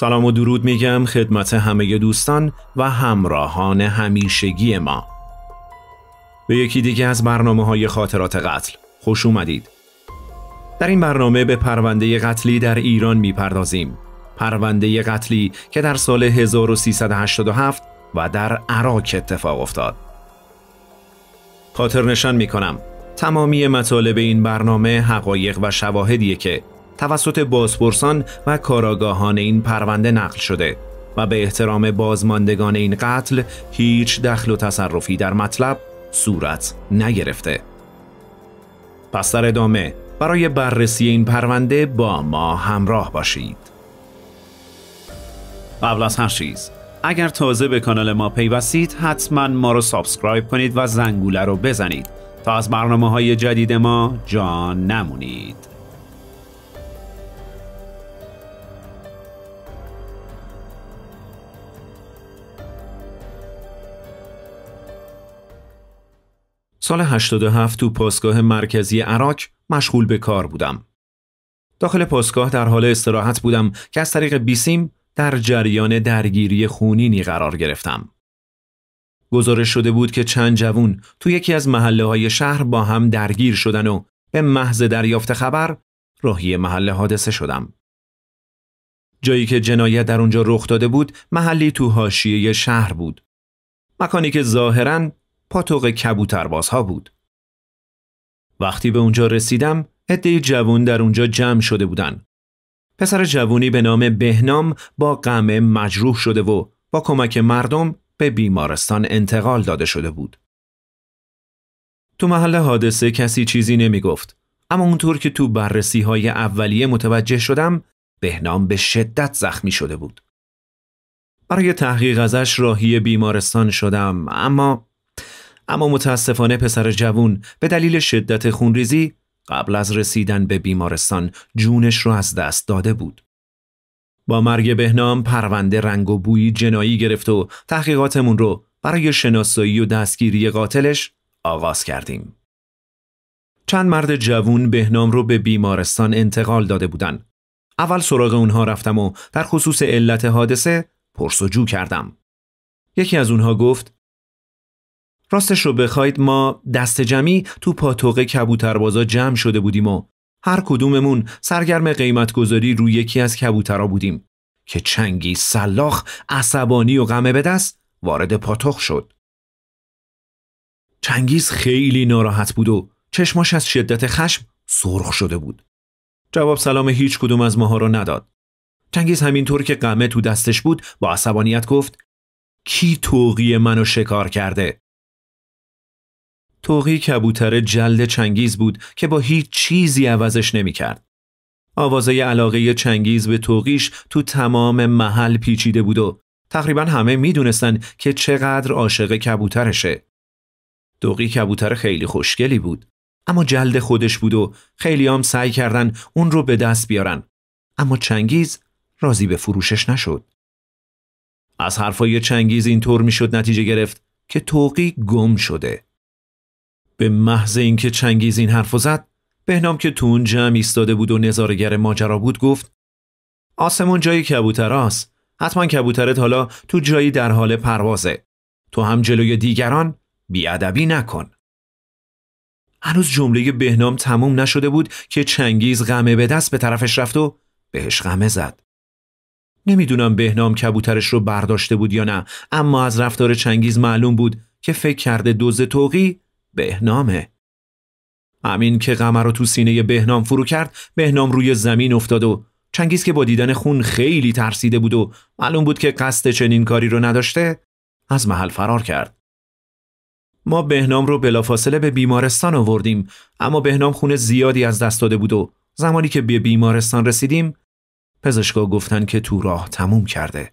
سلام و درود میگم خدمت همه دوستان و همراهان همیشگی ما به یکی دیگه از برنامه های خاطرات قتل خوش اومدید در این برنامه به پرونده قتلی در ایران میپردازیم پرونده قتلی که در سال 1387 و در عراق اتفاق افتاد خاطر نشان میکنم تمامی مطالب این برنامه حقایق و شواهدیه که توسط بازپرسان و کاراگاهان این پرونده نقل شده و به احترام بازماندگان این قتل هیچ دخل و تصرفی در مطلب صورت نگرفته. پس در ادامه برای بررسی این پرونده با ما همراه باشید. قبل از هر چیز اگر تازه به کانال ما پیوستید حتما ما رو سابسکرایب کنید و زنگوله رو بزنید تا از برنامه های جدید ما جان نمونید. سال 87 تو پاسگاه مرکزی عراق مشغول به کار بودم. داخل پاسگاه در حال استراحت بودم که از طریق بیسیم در جریان درگیری خونینی قرار گرفتم. گزارش شده بود که چند جوون تو یکی از محله های شهر با هم درگیر شدن و به محض دریافت خبر راهی محل حادثه شدم. جایی که جنایت در اونجا رخ داده بود محلی تو حاشیه شهر بود. مکانی که ظاهرا پاتوق کبوتربازها بود. وقتی به اونجا رسیدم، عده جوون در اونجا جمع شده بودن. پسر جوونی به نام بهنام با غم مجروح شده و با کمک مردم به بیمارستان انتقال داده شده بود. تو محل حادثه کسی چیزی نمی گفت. اما اونطور که تو بررسی های اولیه متوجه شدم بهنام به شدت زخمی شده بود. برای تحقیق ازش راهی بیمارستان شدم اما اما متاسفانه پسر جوون به دلیل شدت خونریزی قبل از رسیدن به بیمارستان جونش رو از دست داده بود. با مرگ بهنام پرونده رنگ و بویی جنایی گرفت و تحقیقاتمون رو برای شناسایی و دستگیری قاتلش آغاز کردیم. چند مرد جوون بهنام رو به بیمارستان انتقال داده بودن. اول سراغ اونها رفتم و در خصوص علت حادثه پرسجو کردم. یکی از اونها گفت راستش رو بخواید ما دست جمعی تو پاتوق کبوتربازا جمع شده بودیم و هر کدوممون سرگرم قیمتگذاری روی یکی از کبوترها بودیم که چنگی سلاخ عصبانی و غمه به دست وارد پاتوق شد. چنگیز خیلی ناراحت بود و چشماش از شدت خشم سرخ شده بود. جواب سلام هیچ کدوم از ماها رو نداد. چنگیز همینطور که قمه تو دستش بود با عصبانیت گفت کی توقی منو شکار کرده؟ توقی کبوتر جلد چنگیز بود که با هیچ چیزی عوضش کرد. آوازه علاقه چنگیز به توقیش تو تمام محل پیچیده بود و تقریبا همه دونستن که چقدر عاشق کبوترشه. توقی کبوتر خیلی خوشگلی بود اما جلد خودش بود و خیلی هم سعی کردن اون رو به دست بیارن اما چنگیز راضی به فروشش نشد. از حرفای چنگیز اینطور میشد نتیجه گرفت که توقی گم شده. به محض اینکه چنگیز این حرفو زد بهنام که تو اون جمع ایستاده بود و نظارگر ماجرا بود گفت آسمون جای کبوتراست حتما کبوترت حالا تو جایی در حال پروازه تو هم جلوی دیگران بیادبی نکن هنوز جمله بهنام تموم نشده بود که چنگیز غمه به دست به طرفش رفت و بهش غمه زد نمیدونم بهنام کبوترش رو برداشته بود یا نه اما از رفتار چنگیز معلوم بود که فکر کرده دوز توقی بهنامه امین که قمر رو تو سینه بهنام فرو کرد بهنام روی زمین افتاد و چنگیز که با دیدن خون خیلی ترسیده بود و معلوم بود که قصد چنین کاری رو نداشته از محل فرار کرد ما بهنام رو بلافاصله به بیمارستان آوردیم اما بهنام خون زیادی از دست داده بود و زمانی که به بیمارستان رسیدیم پزشکا گفتن که تو راه تموم کرده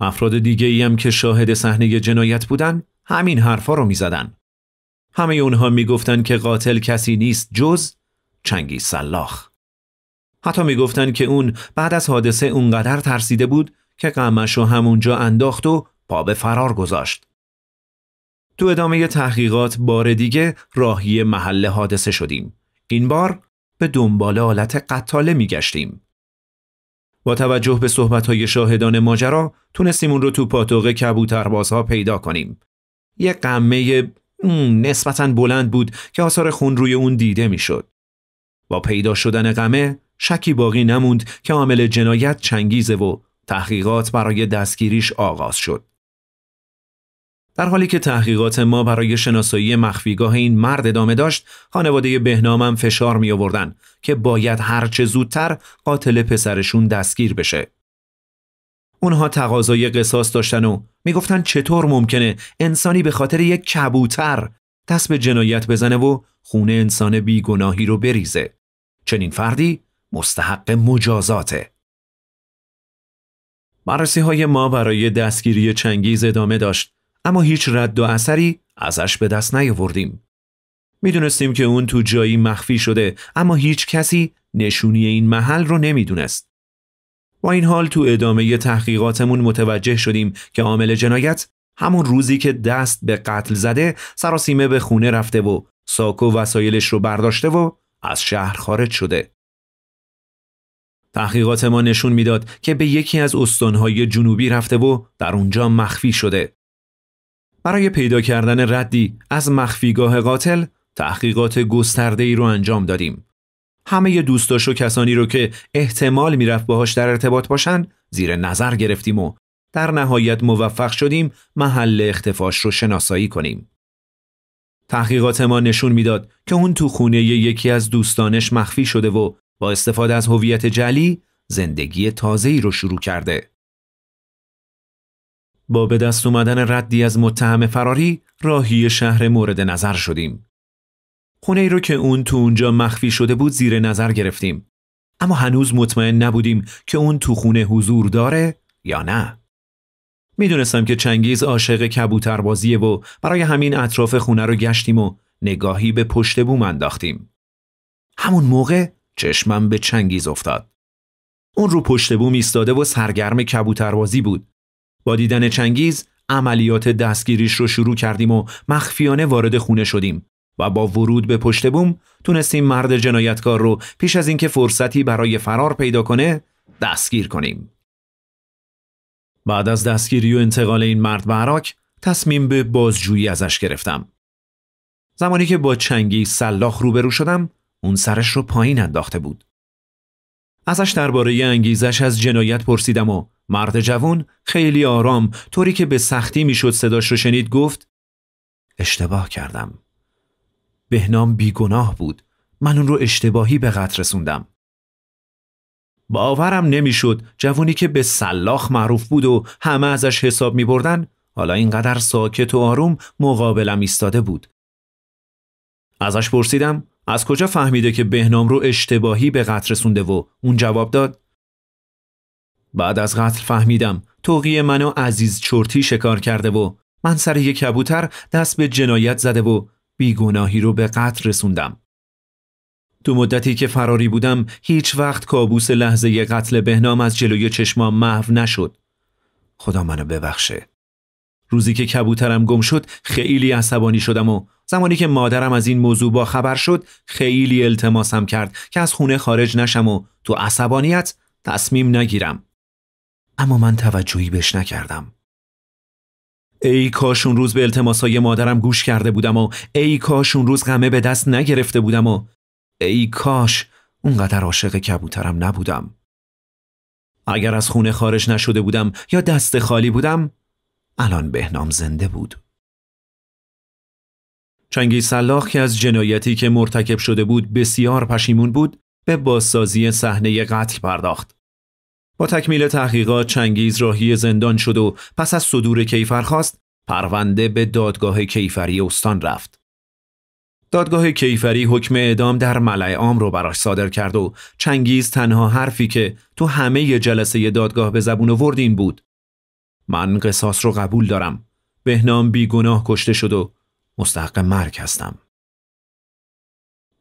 افراد دیگه ای هم که شاهد صحنه جنایت بودن همین حرفا رو زدن. همه اونها گفتن که قاتل کسی نیست جز چنگی سلاخ. حتی گفتن که اون بعد از حادثه اونقدر ترسیده بود که قمش رو همونجا انداخت و پا به فرار گذاشت. تو ادامه تحقیقات بار دیگه راهی محل حادثه شدیم. این بار به دنبال آلت می میگشتیم. با توجه به های شاهدان ماجرا تونستیم اون رو تو پاتوق کبوتربازها پیدا کنیم. یه قمه نسبتا بلند بود که آثار خون روی اون دیده میشد. با پیدا شدن قمه شکی باقی نموند که عامل جنایت چنگیزه و تحقیقات برای دستگیریش آغاز شد. در حالی که تحقیقات ما برای شناسایی مخفیگاه این مرد ادامه داشت، خانواده بهنامم فشار می آوردن که باید هرچه زودتر قاتل پسرشون دستگیر بشه. اونها تقاضای قصاص داشتن و میگفتن چطور ممکنه انسانی به خاطر یک کبوتر دست به جنایت بزنه و خونه انسان بیگناهی رو بریزه. چنین فردی مستحق مجازاته. بررسی های ما برای دستگیری چنگیز ادامه داشت اما هیچ رد و اثری ازش به دست نیاوردیم. میدونستیم که اون تو جایی مخفی شده اما هیچ کسی نشونی این محل رو نمیدونست. با این حال تو ادامه تحقیقاتمون متوجه شدیم که عامل جنایت همون روزی که دست به قتل زده سراسیمه به خونه رفته و ساکو وسایلش رو برداشته و از شهر خارج شده. تحقیقات ما نشون میداد که به یکی از استانهای جنوبی رفته و در اونجا مخفی شده. برای پیدا کردن ردی از مخفیگاه قاتل تحقیقات گسترده ای رو انجام دادیم. همه دوستاش و کسانی رو که احتمال میرفت باهاش در ارتباط باشن زیر نظر گرفتیم و در نهایت موفق شدیم محل اختفاش رو شناسایی کنیم. تحقیقات ما نشون میداد که اون تو خونه یکی از دوستانش مخفی شده و با استفاده از هویت جلی زندگی تازه‌ای رو شروع کرده. با به دست اومدن ردی از متهم فراری راهی شهر مورد نظر شدیم. خونه ای رو که اون تو اونجا مخفی شده بود زیر نظر گرفتیم. اما هنوز مطمئن نبودیم که اون تو خونه حضور داره یا نه. میدونستم که چنگیز عاشق کبوتربازیه و برای همین اطراف خونه رو گشتیم و نگاهی به پشت بوم انداختیم. همون موقع چشمم به چنگیز افتاد. اون رو پشت بوم ایستاده و سرگرم کبوتربازی بود. با دیدن چنگیز عملیات دستگیریش رو شروع کردیم و مخفیانه وارد خونه شدیم. و با ورود به پشت بوم تونستیم مرد جنایتکار رو پیش از اینکه فرصتی برای فرار پیدا کنه دستگیر کنیم. بعد از دستگیری و انتقال این مرد به عراک تصمیم به بازجویی ازش گرفتم. زمانی که با چنگی سلاخ روبرو شدم اون سرش رو پایین انداخته بود. ازش درباره انگیزش از جنایت پرسیدم و مرد جوان خیلی آرام طوری که به سختی میشد صداش رو شنید گفت اشتباه کردم. بهنام بیگناه بود. من اون رو اشتباهی به قتل رسوندم. باورم نمیشد جوونی که به سلاخ معروف بود و همه ازش حساب می بردن حالا اینقدر ساکت و آروم مقابلم ایستاده بود. ازش پرسیدم از کجا فهمیده که بهنام رو اشتباهی به قتل رسونده و اون جواب داد بعد از قتل فهمیدم توقی منو عزیز چورتی شکار کرده و من سر یک کبوتر دست به جنایت زده و بیگناهی رو به قتل رسوندم. تو مدتی که فراری بودم هیچ وقت کابوس لحظه قتل بهنام از جلوی چشمام محو نشد. خدا منو ببخشه. روزی که کبوترم گم شد خیلی عصبانی شدم و زمانی که مادرم از این موضوع با خبر شد خیلی التماسم کرد که از خونه خارج نشم و تو عصبانیت تصمیم نگیرم. اما من توجهی بهش نکردم. ای کاش اون روز به التماسای مادرم گوش کرده بودم و ای کاش اون روز غمه به دست نگرفته بودم و ای کاش اونقدر عاشق کبوترم نبودم اگر از خونه خارج نشده بودم یا دست خالی بودم الان بهنام زنده بود چنگی سلاخ که از جنایتی که مرتکب شده بود بسیار پشیمون بود به بازسازی صحنه قتل پرداخت با تکمیل تحقیقات چنگیز راهی زندان شد و پس از صدور خواست پرونده به دادگاه کیفری استان رفت. دادگاه کیفری حکم اعدام در ملع عام رو براش صادر کرد و چنگیز تنها حرفی که تو همه جلسه دادگاه به زبون آورد این بود من قصاص رو قبول دارم بهنام بیگناه کشته شد و مستحق مرگ هستم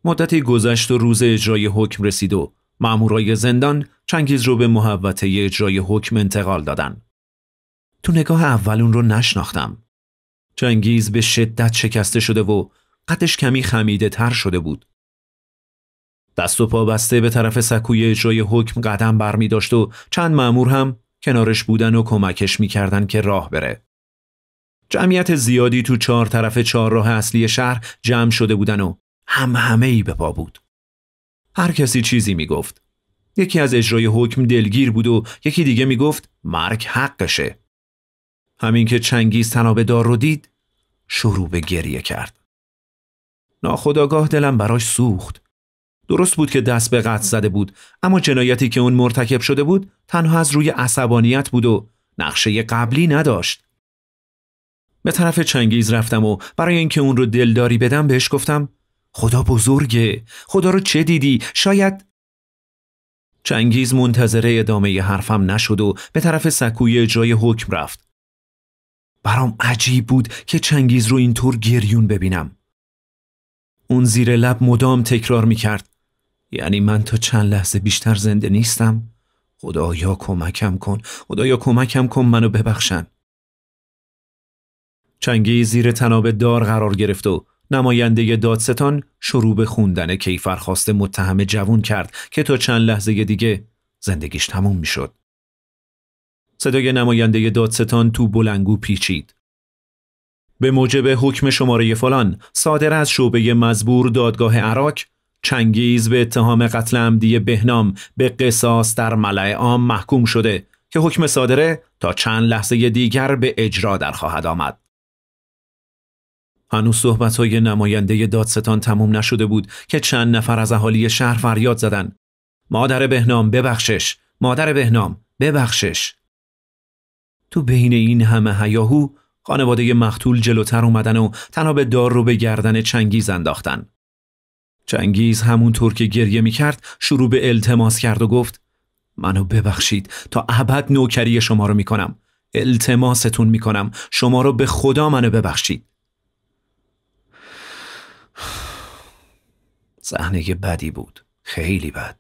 مدتی گذشت و روز اجرای حکم رسید و مامورای زندان چنگیز رو به محوطه اجرای حکم انتقال دادن. تو نگاه اول اون رو نشناختم. چنگیز به شدت شکسته شده و قدش کمی خمیده تر شده بود. دست و پا بسته به طرف سکوی اجرای حکم قدم بر می داشت و چند مأمور هم کنارش بودن و کمکش می کردن که راه بره. جمعیت زیادی تو چهار طرف چهار راه اصلی شهر جمع شده بودن و هم همه ای به پا بود. هر کسی چیزی می گفت. یکی از اجرای حکم دلگیر بود و یکی دیگه می گفت مرگ حقشه همین که چنگیز تنابه دار رو دید شروع به گریه کرد ناخداگاه دلم براش سوخت درست بود که دست به قتل زده بود اما جنایتی که اون مرتکب شده بود تنها از روی عصبانیت بود و نقشه قبلی نداشت به طرف چنگیز رفتم و برای اینکه اون رو دلداری بدم بهش گفتم خدا بزرگه خدا رو چه دیدی شاید چنگیز منتظره ادامه حرفم نشد و به طرف سکوی جای حکم رفت برام عجیب بود که چنگیز رو اینطور گریون ببینم اون زیر لب مدام تکرار می کرد یعنی من تا چند لحظه بیشتر زنده نیستم خدایا کمکم کن خدایا کمکم کن منو ببخشن چنگیز زیر تناب دار قرار گرفت و نماینده دادستان شروع به خوندن کیفرخواست متهم جوون کرد که تا چند لحظه دیگه زندگیش تموم شد. صدای نماینده دادستان تو بلنگو پیچید. به موجب حکم شماره فلان صادر از شعبه مزبور دادگاه عراق چنگیز به اتهام قتل عمدی بهنام به قصاص در ملع عام محکوم شده که حکم صادره تا چند لحظه دیگر به اجرا در خواهد آمد. هنوز صحبت های نماینده دادستان تموم نشده بود که چند نفر از اهالی شهر فریاد زدن. مادر بهنام ببخشش، مادر بهنام ببخشش. تو بین این همه هیاهو خانواده مقتول جلوتر اومدن و به دار رو به گردن چنگیز انداختن. چنگیز همونطور که گریه می کرد شروع به التماس کرد و گفت منو ببخشید تا ابد نوکری شما رو می کنم. التماستون می شما رو به خدا منو ببخشید. صحنه بدی بود. خیلی بد.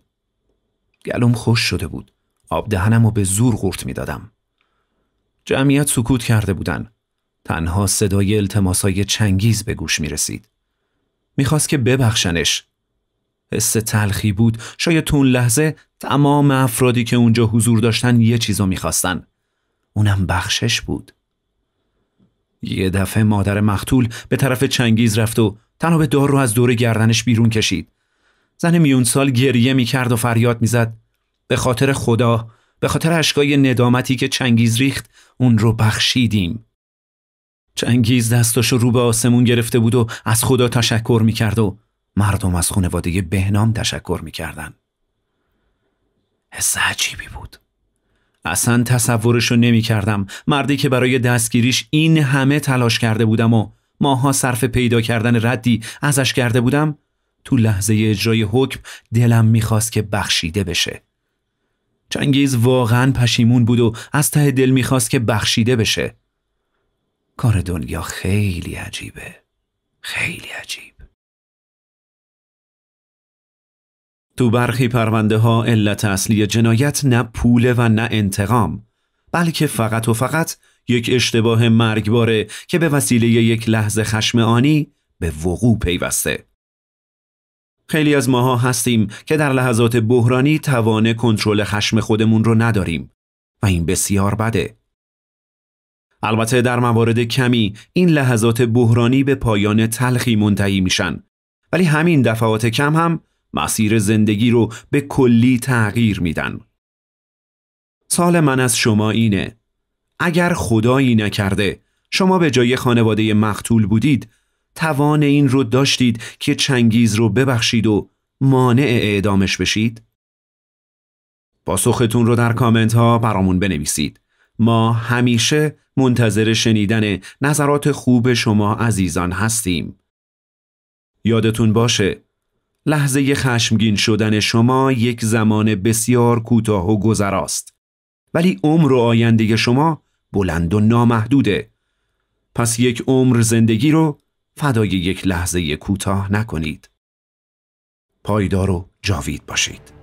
گلوم خوش شده بود. آب دهنم و به زور قورت میدادم. جمعیت سکوت کرده بودن. تنها صدای التماسای چنگیز به گوش می رسید. میخواست که ببخشنش. حس تلخی بود شاید تون لحظه تمام افرادی که اونجا حضور داشتن یه چیزو میخواستن. اونم بخشش بود. یه دفعه مادر مختول به طرف چنگیز رفت و تنها دار رو از دور گردنش بیرون کشید زن میونسال گریه میکرد و فریاد میزد به خاطر خدا به خاطر اشکای ندامتی که چنگیز ریخت اون رو بخشیدیم چنگیز دستاش رو به آسمون گرفته بود و از خدا تشکر میکرد و مردم از خانواده بهنام تشکر کردن. حس عجیبی بود اصلا رو نمیکردم مردی که برای دستگیریش این همه تلاش کرده بودم و ماها صرف پیدا کردن ردی ازش کرده بودم تو لحظه اجرای حکم دلم میخواست که بخشیده بشه چنگیز واقعا پشیمون بود و از ته دل میخواست که بخشیده بشه کار دنیا خیلی عجیبه خیلی عجیب تو برخی پرونده ها علت اصلی جنایت نه پوله و نه انتقام بلکه فقط و فقط یک اشتباه مرگباره که به وسیله یک لحظه خشم آنی به وقوع پیوسته. خیلی از ماها هستیم که در لحظات بحرانی توان کنترل خشم خودمون رو نداریم و این بسیار بده. البته در موارد کمی این لحظات بحرانی به پایان تلخی منتهی میشن ولی همین دفعات کم هم مسیر زندگی رو به کلی تغییر میدن. سال من از شما اینه اگر خدایی نکرده شما به جای خانواده مقتول بودید توان این رو داشتید که چنگیز رو ببخشید و مانع اعدامش بشید؟ پاسختون رو در کامنت ها برامون بنویسید. ما همیشه منتظر شنیدن نظرات خوب شما عزیزان هستیم. یادتون باشه لحظه خشمگین شدن شما یک زمان بسیار کوتاه و گذراست. ولی عمر و آینده شما بلند و نامحدوده پس یک عمر زندگی رو فدای یک لحظه کوتاه نکنید پایدار و جاوید باشید